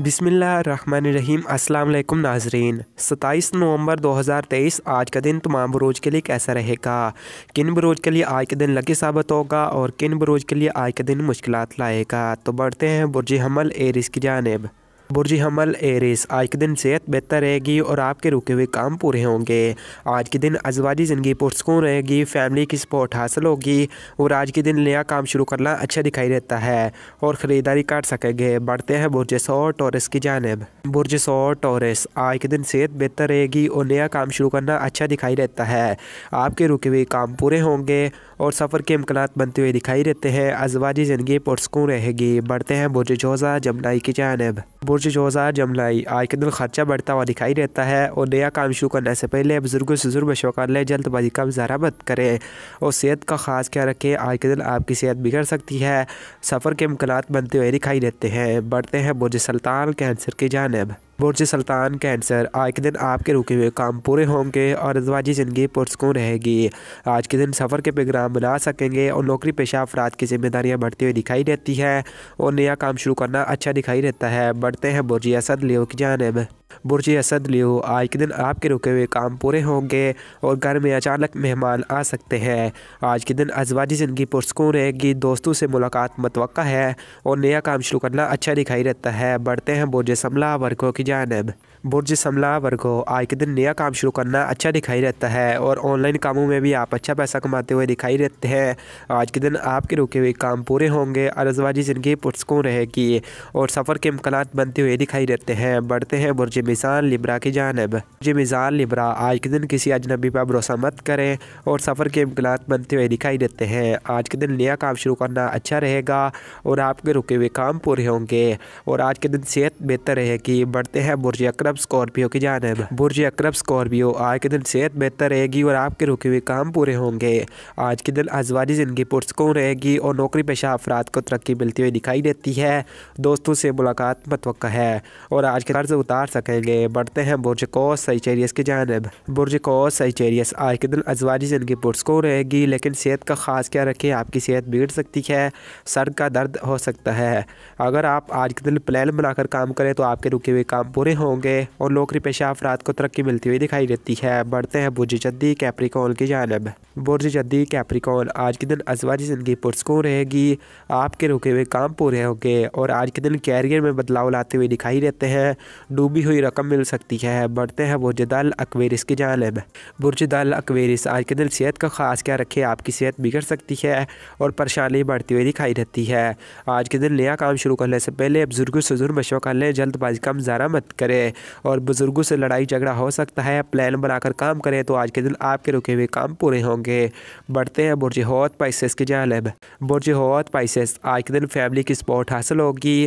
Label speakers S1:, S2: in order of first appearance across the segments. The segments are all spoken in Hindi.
S1: बिसमीम् अल्लाम नाजरीन 27 नवंबर 2023 आज का दिन तमाम बरूज के लिए कैसा रहेगा किन बरूज के लिए आज के दिन लकी साबित होगा और किन बरूज के लिए आज के दिन मुश्किल लाएगा तो बढ़ते हैं बुरज हमल एरिस की जानब बुरज हमल एरिस आज के दिन सेहत बेहतर रहेगी और आपके रुके हुए काम पूरे होंगे आज के दिन अजवाजी ज़िंदगी पुरस्कून रहेगी फैमिली की सपोर्ट हासिल होगी और आज के दिन नया काम शुरू करना अच्छा दिखाई देता है और ख़रीदारी कर सकेंगे बढ़ते हैं बुर्ज सौ टोरस की जानब बुर्ज सौ टोरस आज के दिन सेहत बेहतर रहेगी और नया काम शुरू करना अच्छा दिखाई देता है आपके रुके हुए काम पूरे होंगे और सफ़र के इम्कान बनते हुए दिखाई देते हैं अजवाजी ज़िंदगी पुरस्कून रहेगी बढ़ते हैं बुरज जोजा जमनाई की जानब कुछ योज़ा जमलाई आज के दिन खर्चा बढ़ता हुआ दिखाई देता है और नया काम शुरू करने से पहले बुजुर्गों से जरूर कर लें जल्दबाजी का मुजाहरा मत करें और सेहत का खास ख्याल रखें आज के दिन आपकी सेहत बिगड़ सकती है सफ़र के इम्कान बनते हुए दिखाई देते हैं बढ़ते हैं बोझ सल्तान कैंसर की जानब बुरज सुल्तान कैंसर आज के दिन आपके रुके हुए काम पूरे होंगे और अजवाजी ज़िंदगी पुरस्कून रहेगी आज के दिन सफ़र के प्रोग्राम बना सकेंगे और नौकरी पेशा अफराद की जिम्मेदारियाँ बढ़ती हुई दिखाई देती है और नया काम शुरू करना अच्छा दिखाई देता है बढ़ते हैं बुर्ज असद लियो की जानब बुरज असद लियो आज के दिन आपके रुके हुए काम पूरे होंगे और घर में अचानक मेहमान आ सकते हैं आज के दिन अजवाजी ज़िंदगी पुरस्कून रहेगी दोस्तों से मुलाकात मतवक़ है और नया काम शुरू करना अच्छा दिखाई देता है बढ़ते हैं बुरज समला वर्गों की जानब बुरज समला वर्गो आज के दिन नया काम शुरू करना अच्छा दिखाई रहता है और ऑनलाइन कामों में भी आप अच्छा पैसा कमाते हुए दिखाई देते हैं आज के दिन आपके रुके हुए काम पूरे होंगे अजवाजी ज़िंदगी पुरस्कून रहेगी और सफ़र के इम्कान बनते हुए दिखाई देते हैं बढ़ते हैं बुरज मिसाल लिब्रा की जानब जी मिसाल लिब्रा आज के दिन किसी अजनबी पर भरोसा मत करें और सफ़र के इम्कान बनते हुए दिखाई देते हैं आज के दिन नया काम शुरू करना अच्छा रहेगा और आपके रुके हुए काम पूरे होंगे और आज के दिन सेहत बेहतर रहेगी बढ़ते हैं बुरज अक्रब स्कॉर्पियो की जानब बुरज अक्रब स्कॉर्पियो आज के दिन सेहत बेहतर रहेगी और आपके रुके हुए काम पूरे होंगे आज के दिन अजवाजी ज़िंदगी पुरसकून रहेगी और नौकरी पेशा अफराद को तरक्की मिलती हुई दिखाई देती है दोस्तों से मुलाकात मतवक़ है और आज के कर्ज उतार सकें करेंगे बढ़ते हैं बुर्ज कोस सचेरियस की जानब बुर्ज कोस सचेरियस आज के दिन अजवाजी ज़िंदगी पुरस्कोर रहेगी लेकिन सेहत का ख़ास क्या रखें आपकी सेहत बिगड़ सकती है सर का दर्द हो सकता है अगर आप आज के दिन प्लान बनाकर काम करें तो आपके रुके हुए काम पूरे होंगे और नौकरी पेशा अफराद को तरक्की मिलती हुई दिखाई देती है बढ़ते हैं बुर्ज जद्दी कैप्रिकॉन की जानब बुर्ज जद्दी कैप्रिकॉन आज के दिन अजवाजी ज़िंदगी पुरस्कोर रहेगी आपके रुके हुए काम पूरे होंगे और आज के दिन कैरियर में बदलाव लाते हुए दिखाई देते हैं डूबी हुई रकम मिल सकती है बढ़ते हैं बुरज दाल अकवेरिस की जानब बुरज दाल अकवेरिस आज के दिन सेहत का खास क्या रखे आपकी सेहत बिगड़ सकती है और परेशानी बढ़ती हुई दिखाई देती है आज के दिन नया काम शुरू करने से पहले बुजुर्गों से जुर्म मशवरा कर लें जल्दबाजी का मुजारा मत करें और बुजुर्गों से लड़ाई झगड़ा हो सकता है प्लान बनाकर काम करें तो आज के दिन आपके रुके हुए काम पूरे होंगे बढ़ते हैं बुरज हौत पाइसेस की जानब बुरज हौत पाइसेस आज के दिन फैमिली की सपोर्ट हासिल होगी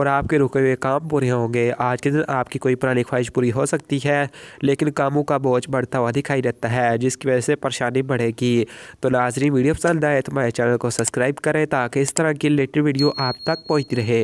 S1: और आपके रुके हुए काम पूरे होंगे आज के दिन आपकी कोई पुरानी पुरानी ख्वाहिश पूरी हो सकती है लेकिन कामों का बोझ बढ़ता हुआ दिखाई देता है जिसकी वजह से परेशानी बढ़ेगी तो नाजरी वीडियो पसंद आए तो मेरे चैनल को सब्सक्राइब करें ताकि इस तरह की लेटेस्ट वीडियो आप तक पहुँचती रहे